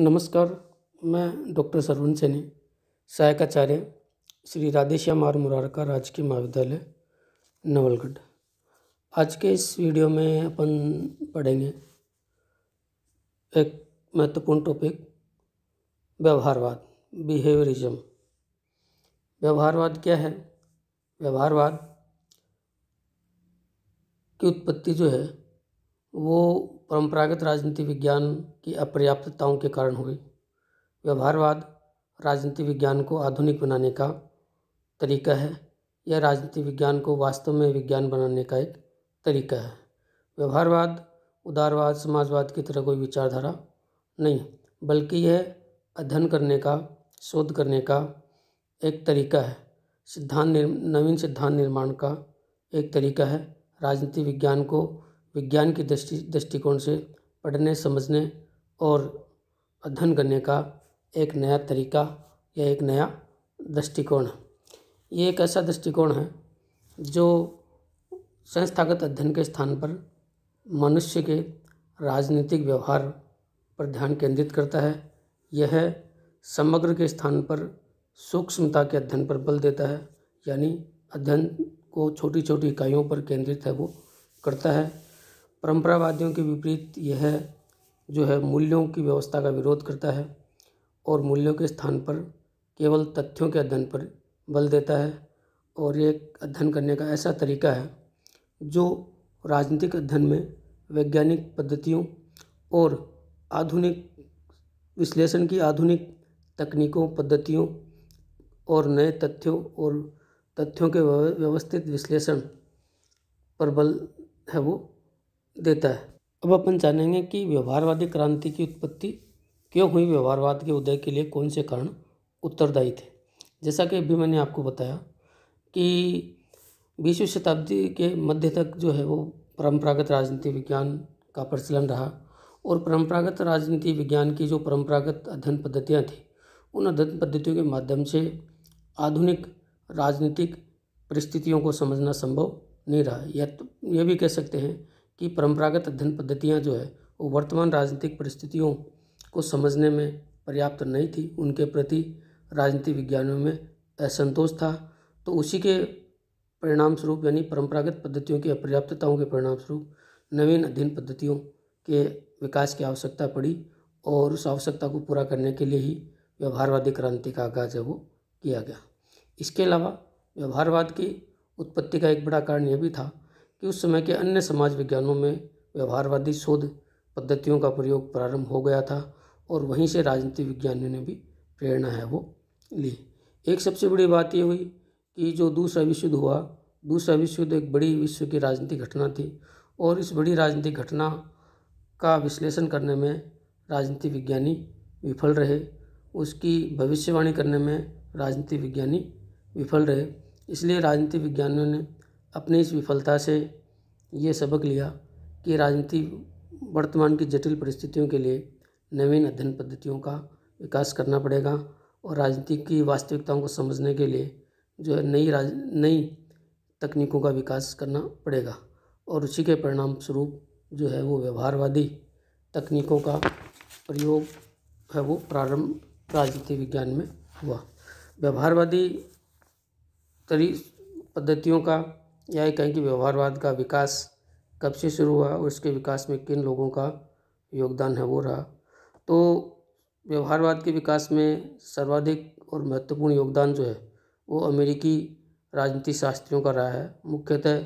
नमस्कार मैं डॉक्टर सरवण सैनी सहायकाचार्य श्री राधेश्याम आर मुरारका राजकीय महाविद्यालय नवलगढ़ आज के इस वीडियो में अपन पढ़ेंगे एक महत्वपूर्ण टॉपिक व्यवहारवाद बिहेवियरिज्म व्यवहारवाद क्या है व्यवहारवाद की उत्पत्ति जो है वो परंपरागत राजनीति विज्ञान की अपर्याप्तताओं के कारण हुई व्यवहारवाद राजनीति विज्ञान को आधुनिक बनाने का तरीका है यह राजनीति विज्ञान को वास्तव में विज्ञान बनाने का एक तरीका है व्यवहारवाद उदारवाद समाजवाद की तरह कोई विचारधारा नहीं बल्कि यह अध्ययन करने का शोध करने का एक तरीका है सिद्धांत नवीन सिद्धांत निर्माण का एक तरीका है राजनीति विज्ञान को विज्ञान की दृष्टि दृष्टिकोण से पढ़ने समझने और अध्ययन करने का एक नया तरीका या एक नया दृष्टिकोण है ये एक ऐसा दृष्टिकोण है जो संस्थागत अध्ययन के स्थान पर मनुष्य के राजनीतिक व्यवहार पर ध्यान केंद्रित करता है यह समग्र के स्थान पर सूक्ष्मता के अध्ययन पर बल देता है यानी अध्ययन को छोटी छोटी इकाइयों पर केंद्रित है वो करता है परंपरावादियों के विपरीत यह जो है मूल्यों की व्यवस्था का विरोध करता है और मूल्यों के स्थान पर केवल तथ्यों के अध्ययन पर बल देता है और ये अध्ययन करने का ऐसा तरीका है जो राजनीतिक अध्ययन में वैज्ञानिक पद्धतियों और आधुनिक विश्लेषण की आधुनिक तकनीकों पद्धतियों और नए तथ्यों और तथ्यों के व्यवस्थित विश्लेषण पर बल है वो देता है अब अपन जानेंगे कि व्यवहारवादी क्रांति की उत्पत्ति क्यों हुई व्यवहारवाद के उदय के लिए कौन से कारण उत्तरदायी थे जैसा कि अभी मैंने आपको बताया कि बीसवीं शताब्दी के मध्य तक जो है वो परंपरागत राजनीति विज्ञान का प्रचलन रहा और परंपरागत राजनीति विज्ञान की जो परंपरागत अध्ययन पद्धतियाँ थीं उन अध्ययन पद्धतियों के माध्यम से आधुनिक राजनीतिक परिस्थितियों को समझना संभव नहीं रहा या तो ये भी कह सकते हैं कि परंपरागत अध्ययन पद्धतियाँ जो है वो वर्तमान राजनीतिक परिस्थितियों को समझने में पर्याप्त नहीं थी उनके प्रति राजनीति विज्ञानियों में असंतोष था तो उसी के परिणाम स्वरूप यानी परंपरागत पद्धतियों की अपर्याप्तताओं के परिणाम स्वरूप नवीन अध्ययन पद्धतियों के विकास की आवश्यकता पड़ी और उस आवश्यकता को पूरा करने के लिए ही व्यवहारवादी क्रांति का आगाज है वो किया गया इसके अलावा व्यवहारवाद की उत्पत्ति का एक बड़ा कारण यह भी था कि उस समय के अन्य समाज विज्ञानों में व्यवहारवादी शोध पद्धतियों का प्रयोग प्रारंभ हो गया था और वहीं से राजनीति विज्ञानियों ने भी प्रेरणा है वो ली एक सबसे बड़ी बात ये हुई कि जो दूसरा विश्व युद्ध हुआ दूसरा विश्व युद्ध एक बड़ी विश्व की राजनीतिक घटना थी और इस बड़ी राजनीतिक घटना का विश्लेषण करने में राजनीति विज्ञानी विफल रहे उसकी भविष्यवाणी करने में राजनीति विज्ञानी विफल रहे इसलिए राजनीति विज्ञानियों ने अपनी इस विफलता से ये सबक लिया कि राजनीति वर्तमान की जटिल परिस्थितियों के लिए नवीन अध्ययन पद्धतियों का विकास करना पड़ेगा और राजनीति की वास्तविकताओं को समझने के लिए जो है नई राज नई तकनीकों का विकास करना पड़ेगा और उसी के परिणाम स्वरूप जो है वो व्यवहारवादी तकनीकों का प्रयोग है वो प्रारंभ राजनीति विज्ञान में हुआ व्यवहारवादी तरी पद्धतियों का यह कहें कि व्यवहारवाद का विकास कब से शुरू हुआ और इसके विकास में किन लोगों का योगदान है वो रहा तो व्यवहारवाद के विकास में सर्वाधिक और महत्वपूर्ण योगदान जो है वो अमेरिकी राजनीति शास्त्रियों का रहा है मुख्यतः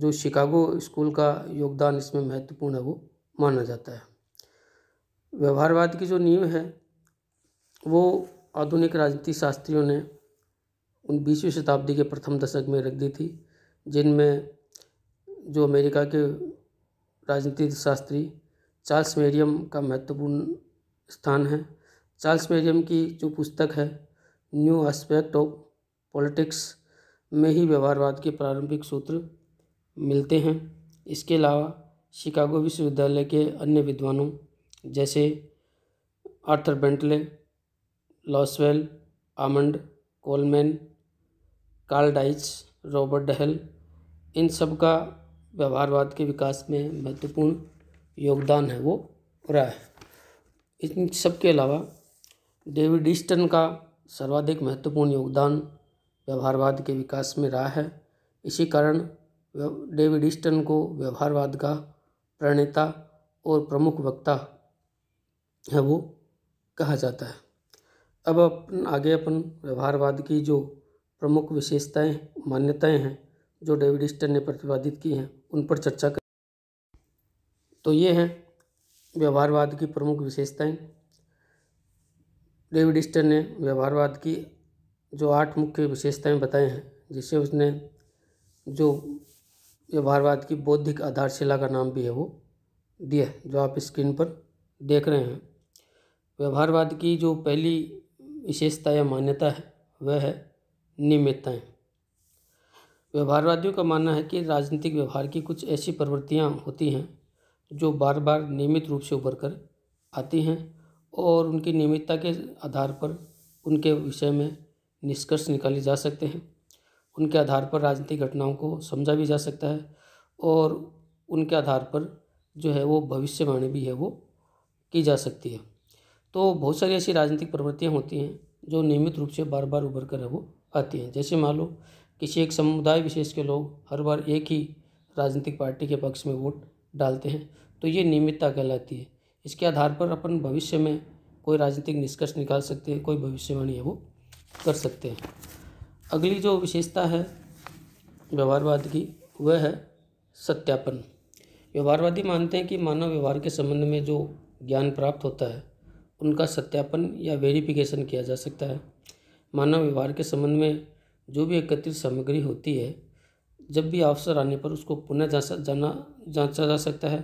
जो शिकागो स्कूल का योगदान इसमें महत्वपूर्ण है वो माना जाता है व्यवहारवाद की जो नींव है वो आधुनिक राजनीति शास्त्रियों ने उन बीसवीं शताब्दी के प्रथम दशक में रख दी थी जिनमें जो अमेरिका के राजनीतिक शास्त्री चार्ल्स मेरियम का महत्वपूर्ण स्थान है चार्ल्स मेरियम की जो पुस्तक है न्यू एस्पेक्ट ऑफ पॉलिटिक्स में ही व्यवहारवाद के प्रारंभिक सूत्र मिलते हैं इसके अलावा शिकागो विश्वविद्यालय के अन्य विद्वानों जैसे Arthur Bentley Lasswell Almond Coleman Karl Deutsch Robert Dahl इन सब का व्यवहारवाद के विकास में महत्वपूर्ण योगदान है वो रहा है इन सब के अलावा डेविड ईस्टन का सर्वाधिक महत्वपूर्ण योगदान व्यवहारवाद के विकास में रहा है इसी कारण डेविड ईस्टन को व्यवहारवाद का प्रणेता और प्रमुख वक्ता है वो कहा जाता है अब अपन आगे अपन व्यवहारवाद की जो प्रमुख विशेषताएं मान्यताएं हैं जो डेविड स्टर ने प्रतिपादित की हैं उन पर चर्चा कर तो ये हैं व्यवहारवाद की प्रमुख विशेषताएं डेविड स्टर ने व्यवहारवाद की जो आठ मुख्य विशेषताएं बताए हैं जिसे उसने जो व्यवहारवाद की बौद्धिक आधारशिला का नाम भी है वो दिया है जो आप स्क्रीन पर देख रहे हैं व्यवहारवाद की जो पहली विशेषता या मान्यता है वह है निमितताएँ व्यवहारवादियों का मानना है कि राजनीतिक व्यवहार की कुछ ऐसी प्रवृत्तियाँ होती हैं जो बार बार नियमित रूप से उभर कर आती हैं और उनकी नियमितता के आधार पर उनके विषय में निष्कर्ष निकाले जा सकते हैं उनके आधार पर राजनीतिक घटनाओं को समझा भी जा सकता है और उनके आधार पर जो है वो भविष्यवाणी भी है वो की जा सकती है तो बहुत सारी ऐसी राजनीतिक प्रवृत्तियाँ होती हैं जो नियमित रूप से बार बार उभर कर है वो आती हैं जैसे मान लो किसी एक समुदाय विशेष के लोग हर बार एक ही राजनीतिक पार्टी के पक्ष में वोट डालते हैं तो ये नियमितता कहलाती है इसके आधार पर अपन भविष्य में कोई राजनीतिक निष्कर्ष निकाल सकते हैं कोई भविष्यवाणी है वो कर सकते हैं अगली जो विशेषता है व्यवहारवाद की वह है सत्यापन व्यवहारवादी मानते हैं कि मानव व्यवहार के संबंध में जो ज्ञान प्राप्त होता है उनका सत्यापन या वेरिफिकेशन किया जा सकता है मानव व्यवहार के संबंध में जो भी एकत्रित सामग्री होती है जब भी अवसर आने पर उसको पुनः जाना जांचा जा सकता है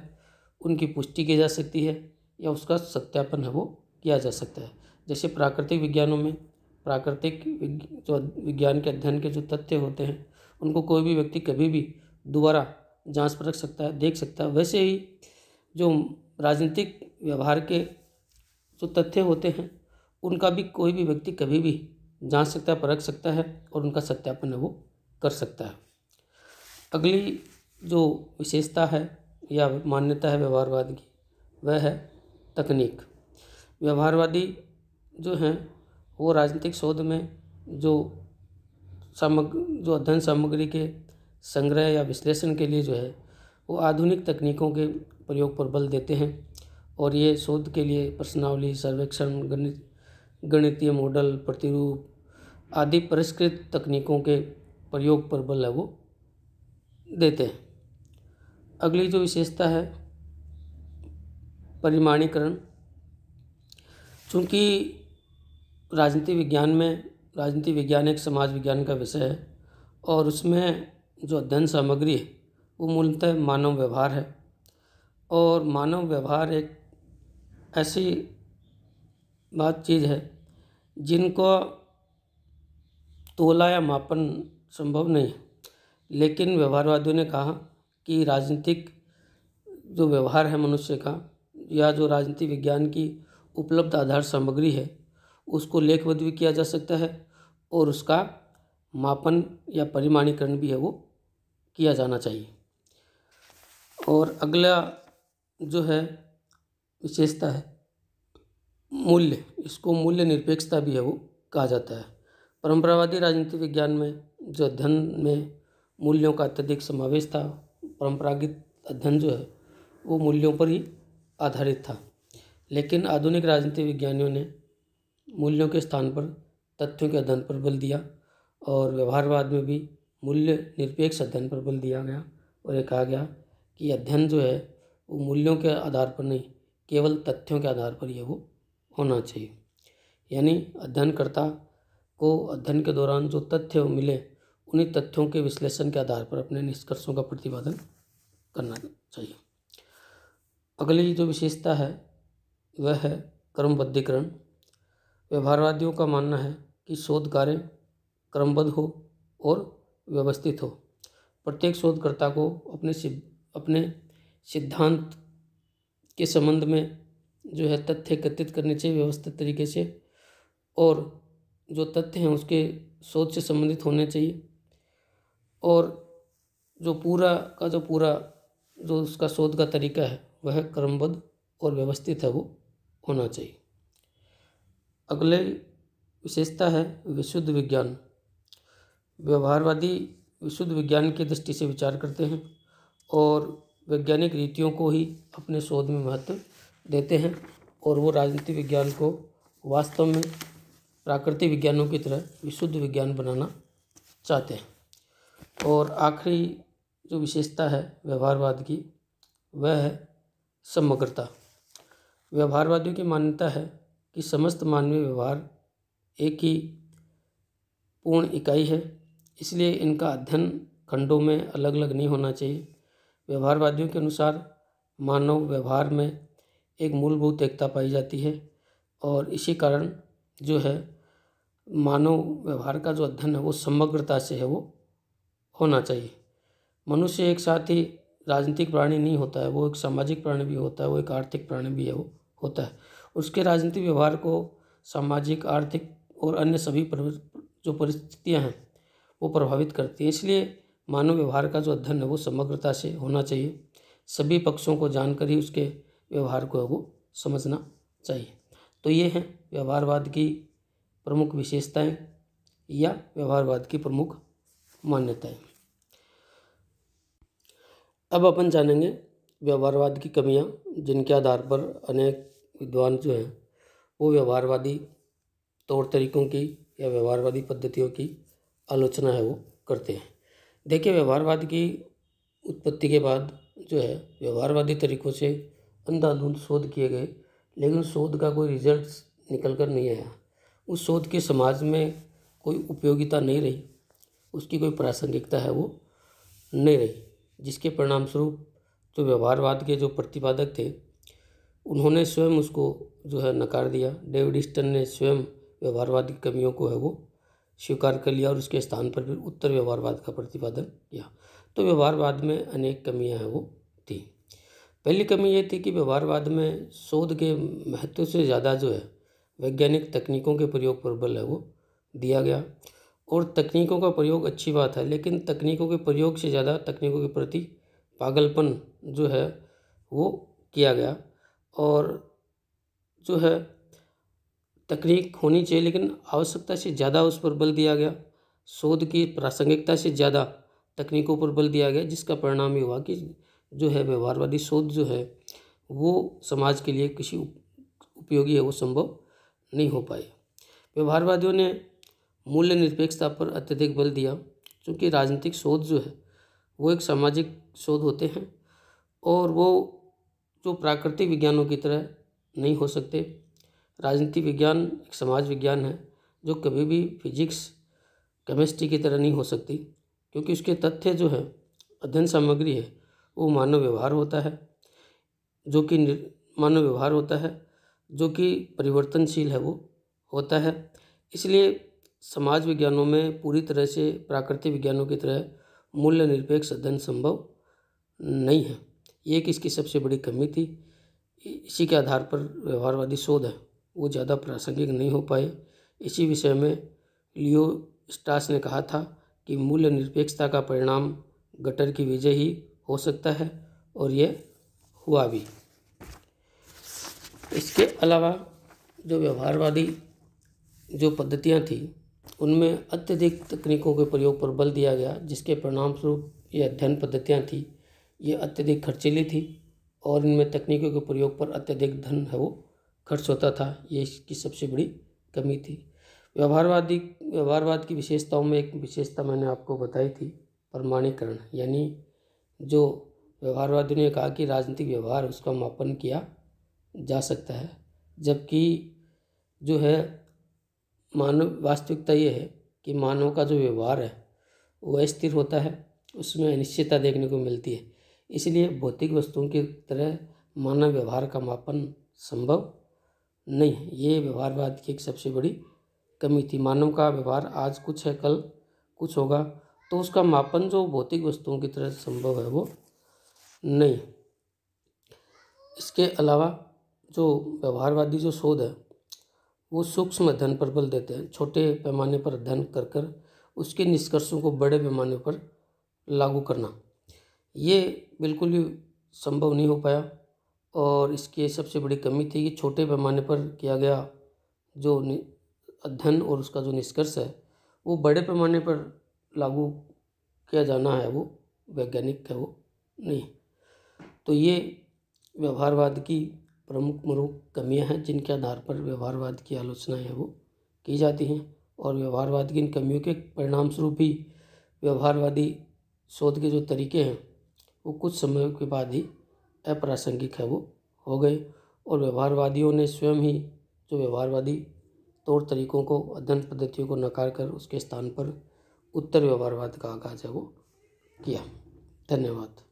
उनकी पुष्टि की जा सकती है या उसका सत्यापन है वो किया जा सकता है जैसे प्राकृतिक विज्ञानों में प्राकृतिक जो विज्ञान के अध्ययन के जो तथ्य होते हैं उनको कोई भी व्यक्ति कभी भी दोबारा जांच रख सकता है देख सकता है वैसे ही जो राजनीतिक व्यवहार के जो तथ्य होते हैं उनका भी कोई भी व्यक्ति कभी भी जांच सकता है परख सकता है और उनका सत्यापन है वो कर सकता है अगली जो विशेषता है या मान्यता है व्यवहारवाद की वह है तकनीक व्यवहारवादी जो हैं वो राजनीतिक शोध में जो सामग्र जो अध्ययन सामग्री के संग्रह या विश्लेषण के लिए जो है वो आधुनिक तकनीकों के प्रयोग पर बल देते हैं और ये शोध के लिए प्रश्नावली सर्वेक्षण गणित गणितीय मॉडल प्रतिरूप आदि परिष्कृत तकनीकों के प्रयोग पर बल है वो देते हैं अगली जो विशेषता है परिमाणीकरण चूँकि राजनीति विज्ञान में राजनीति विज्ञान एक समाज विज्ञान का विषय है और उसमें जो अध्ययन सामग्री है वो मूलतः मानव व्यवहार है और मानव व्यवहार एक ऐसी बात चीज़ है जिनको तोला या मापन संभव नहीं लेकिन व्यवहारवादियों ने कहा कि राजनीतिक जो व्यवहार है मनुष्य का या जो राजनीति विज्ञान की उपलब्ध आधार सामग्री है उसको लेखबद्ध भी किया जा सकता है और उसका मापन या परिमाणीकरण भी है वो किया जाना चाहिए और अगला जो है विशेषता है मूल्य इसको मूल्य निरपेक्षता भी है वो कहा जाता है परंपरावादी राजनीति विज्ञान में जो अध्ययन में मूल्यों का अत्यधिक समावेश था परंपरागत अध्ययन जो है वो मूल्यों पर ही आधारित था लेकिन आधुनिक राजनीति विज्ञानियों ने मूल्यों के स्थान पर तथ्यों के अध्ययन पर बल दिया और व्यवहारवाद में भी मूल्य निरपेक्ष अध्ययन पर बल दिया गया और ये कहा गया कि अध्ययन जो है वो मूल्यों के आधार पर नहीं केवल तथ्यों के आधार पर यह वो होना चाहिए यानी अध्ययनकर्ता को अध्ययन के दौरान जो तथ्य मिले उन्हीं तथ्यों के विश्लेषण के आधार पर अपने निष्कर्षों का प्रतिपादन करना चाहिए अगली जो विशेषता है वह है क्रमबद्धिकरण व्यवहारवादियों का मानना है कि शोध कार्य क्रमबद्ध हो और व्यवस्थित हो प्रत्येक शोधकर्ता को अपने अपने सिद्धांत के संबंध में जो है तथ्य एकत्रित करने चाहिए व्यवस्थित तरीके से और जो तथ्य हैं उसके शोध से संबंधित होने चाहिए और जो पूरा का जो पूरा जो उसका शोध का तरीका है वह क्रमबद्ध और व्यवस्थित है वो होना चाहिए अगले विशेषता है विशुद्ध विज्ञान व्यवहारवादी विशुद्ध विज्ञान की दृष्टि से विचार करते हैं और वैज्ञानिक रीतियों को ही अपने शोध में महत्व देते हैं और वो राजनीति विज्ञान को वास्तव में प्राकृतिक विज्ञानों की तरह विशुद्ध विज्ञान बनाना चाहते हैं और आखिरी जो विशेषता है व्यवहारवाद की वह है समग्रता व्यवहारवादियों की मान्यता है कि समस्त मानवीय व्यवहार एक ही पूर्ण इकाई है इसलिए इनका अध्ययन खंडों में अलग अलग नहीं होना चाहिए व्यवहारवादियों के अनुसार मानव व्यवहार में एक मूलभूत एकता पाई जाती है और इसी कारण जो है मानव व्यवहार का जो अध्ययन है वो समग्रता से है वो होना चाहिए मनुष्य एक साथ ही राजनीतिक प्राणी नहीं होता है वो एक सामाजिक प्राणी भी होता है वो एक आर्थिक प्राणी भी है वो होता है उसके राजनीतिक व्यवहार को सामाजिक आर्थिक और अन्य सभी जो परिस्थितियाँ हैं वो प्रभावित करती हैं इसलिए मानव व्यवहार का जो अध्ययन है वो समग्रता से होना चाहिए सभी पक्षों को जानकर ही उसके व्यवहार को है वो समझना चाहिए तो ये हैं व्यवहारवाद की प्रमुख विशेषताएं या व्यवहारवाद की प्रमुख मान्यताएं अब अपन जानेंगे व्यवहारवाद की कमियां जिनके आधार पर अनेक विद्वान जो हैं वो व्यवहारवादी तौर तरीकों की या व्यवहारवादी पद्धतियों की आलोचना है वो करते हैं देखिए व्यवहारवाद की उत्पत्ति के बाद जो है व्यवहारवादी तरीकों से अंधाधुंध शोध किए गए लेकिन शोध का कोई रिजल्ट निकल कर नहीं आया उस शोध के समाज में कोई उपयोगिता नहीं रही उसकी कोई प्रासंगिकता है वो नहीं रही जिसके परिणामस्वरूप जो व्यवहारवाद के जो प्रतिपादक थे उन्होंने स्वयं उसको जो है नकार दिया डेविड स्टन ने स्वयं व्यवहारवाद की कमियों को है वो स्वीकार कर लिया और उसके स्थान पर फिर उत्तर व्यवहारवाद का प्रतिपादन किया तो व्यवहारवाद में अनेक कमियां हैं वो पहली कमी ये थी कि व्यवहारवाद में शोध के महत्व से ज़्यादा जो है वैज्ञानिक तकनीकों के प्रयोग पर बल है वो दिया गया और तकनीकों का प्रयोग अच्छी बात है लेकिन तकनीकों के प्रयोग से ज़्यादा तकनीकों के प्रति पागलपन जो है वो किया गया और जो है तकनीक होनी चाहिए लेकिन आवश्यकता से ज़्यादा उस पर बल दिया गया शोध की प्रासंगिकता से ज़्यादा तकनीकों पर बल दिया गया जिसका परिणाम ये हुआ कि जो है व्यवहारवादी सोच जो है वो समाज के लिए किसी उपयोगी है वो संभव नहीं हो पाए व्यवहारवादियों ने मूल्य निरपेक्षता पर अत्यधिक बल दिया क्योंकि राजनीतिक शोध जो है वो एक सामाजिक शोध होते हैं और वो जो प्राकृतिक विज्ञानों की तरह नहीं हो सकते राजनीति विज्ञान एक समाज विज्ञान है जो कभी भी फिजिक्स केमिस्ट्री की तरह नहीं हो सकती क्योंकि उसके तथ्य जो है अध्ययन सामग्री है वो मानव व्यवहार होता है जो कि मानव व्यवहार होता है जो कि परिवर्तनशील है वो होता है इसलिए समाज विज्ञानों में पूरी तरह से प्राकृतिक विज्ञानों की तरह मूल्य निरपेक्ष अध्ययन संभव नहीं है ये कि इसकी सबसे बड़ी कमी थी इसी के आधार पर व्यवहारवादी शोध है वो ज़्यादा प्रासंगिक नहीं हो पाए इसी विषय में लियो स्टास ने कहा था कि मूल्य निरपेक्षता का परिणाम गटर की विजय ही हो सकता है और ये हुआ भी इसके अलावा जो व्यवहारवादी जो पद्धतियाँ थीं उनमें अत्यधिक तकनीकों के प्रयोग पर बल दिया गया जिसके परिणामस्वरूप ये अध्ययन पद्धतियाँ थीं ये अत्यधिक खर्चीली थी और इनमें तकनीकों के प्रयोग पर अत्यधिक धन है वो खर्च होता था ये इसकी सबसे बड़ी कमी थी व्यवहारवादी व्यवहारवाद की विशेषताओं में एक विशेषता मैंने आपको बताई थी प्रमाणीकरण यानी जो व्यवहारवादियों ने कहा कि राजनीतिक व्यवहार उसका मापन किया जा सकता है जबकि जो है मानव वास्तविकता ये है कि मानव का जो व्यवहार है वो स्थिर होता है उसमें अनिश्चितता देखने को मिलती है इसलिए भौतिक वस्तुओं की तरह मानव व्यवहार का मापन संभव नहीं है ये व्यवहारवाद की एक सबसे बड़ी कमी थी मानव का व्यवहार आज कुछ है कल कुछ होगा तो उसका मापन जो भौतिक वस्तुओं की तरह संभव है वो नहीं इसके अलावा जो व्यवहारवादी जो शोध है वो सूक्ष्म अध्ययन पर बल देते हैं छोटे पैमाने पर अध्ययन कर कर उसके निष्कर्षों को बड़े पैमाने पर लागू करना ये बिल्कुल ही संभव नहीं हो पाया और इसकी सबसे बड़ी कमी थी कि छोटे पैमाने पर किया गया जो अध्ययन और उसका जो निष्कर्ष है वो बड़े पैमाने पर लागू किया जाना है वो वैज्ञानिक है वो नहीं तो ये व्यवहारवाद की प्रमुख मरुख कमियां हैं जिनके आधार पर व्यवहारवाद की आलोचनाएँ हैं वो की जाती हैं और व्यवहारवाद की इन कमियों के परिणाम स्वरूप ही व्यवहारवादी शोध के जो तरीके हैं वो कुछ समय के बाद ही अप्रासंगिक है वो हो गए और व्यवहारवादियों ने स्वयं ही जो व्यवहारवादी तौर तरीकों को अध्ययन पद्धतियों को नकार कर उसके स्थान पर उत्तर व्यवहारवाद का आगाज है वो किया धन्यवाद